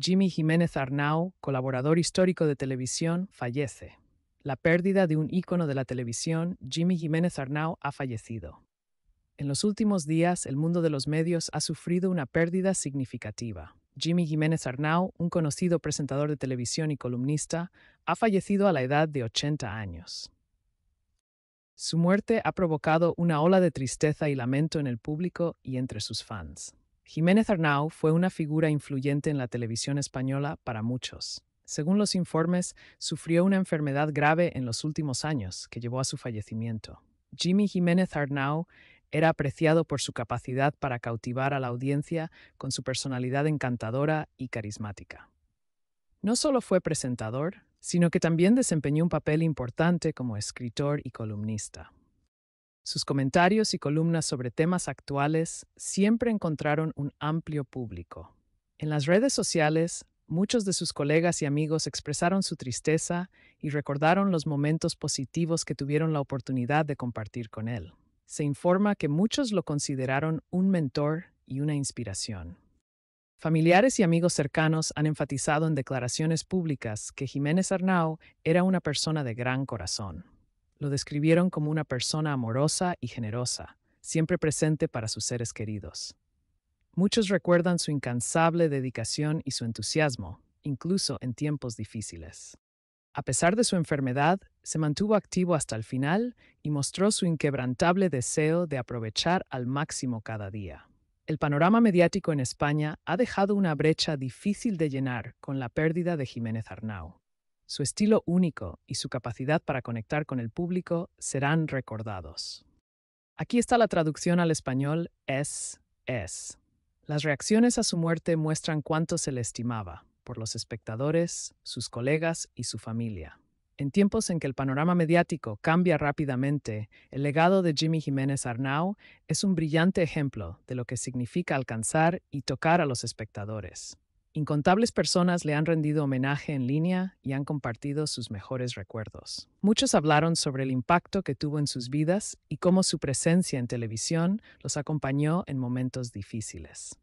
Jimmy Jiménez Arnau, colaborador histórico de televisión, fallece. La pérdida de un ícono de la televisión, Jimmy Jiménez Arnau, ha fallecido. En los últimos días, el mundo de los medios ha sufrido una pérdida significativa. Jimmy Jiménez Arnau, un conocido presentador de televisión y columnista, ha fallecido a la edad de 80 años. Su muerte ha provocado una ola de tristeza y lamento en el público y entre sus fans. Jiménez Arnau fue una figura influyente en la televisión española para muchos. Según los informes, sufrió una enfermedad grave en los últimos años que llevó a su fallecimiento. Jimmy Jiménez Arnau era apreciado por su capacidad para cautivar a la audiencia con su personalidad encantadora y carismática. No solo fue presentador, sino que también desempeñó un papel importante como escritor y columnista. Sus comentarios y columnas sobre temas actuales siempre encontraron un amplio público. En las redes sociales, muchos de sus colegas y amigos expresaron su tristeza y recordaron los momentos positivos que tuvieron la oportunidad de compartir con él. Se informa que muchos lo consideraron un mentor y una inspiración. Familiares y amigos cercanos han enfatizado en declaraciones públicas que Jiménez Arnau era una persona de gran corazón. Lo describieron como una persona amorosa y generosa, siempre presente para sus seres queridos. Muchos recuerdan su incansable dedicación y su entusiasmo, incluso en tiempos difíciles. A pesar de su enfermedad, se mantuvo activo hasta el final y mostró su inquebrantable deseo de aprovechar al máximo cada día. El panorama mediático en España ha dejado una brecha difícil de llenar con la pérdida de Jiménez Arnau. Su estilo único y su capacidad para conectar con el público serán recordados. Aquí está la traducción al español es, es. Las reacciones a su muerte muestran cuánto se le estimaba por los espectadores, sus colegas y su familia. En tiempos en que el panorama mediático cambia rápidamente, el legado de Jimmy Jiménez Arnau es un brillante ejemplo de lo que significa alcanzar y tocar a los espectadores. Incontables personas le han rendido homenaje en línea y han compartido sus mejores recuerdos. Muchos hablaron sobre el impacto que tuvo en sus vidas y cómo su presencia en televisión los acompañó en momentos difíciles.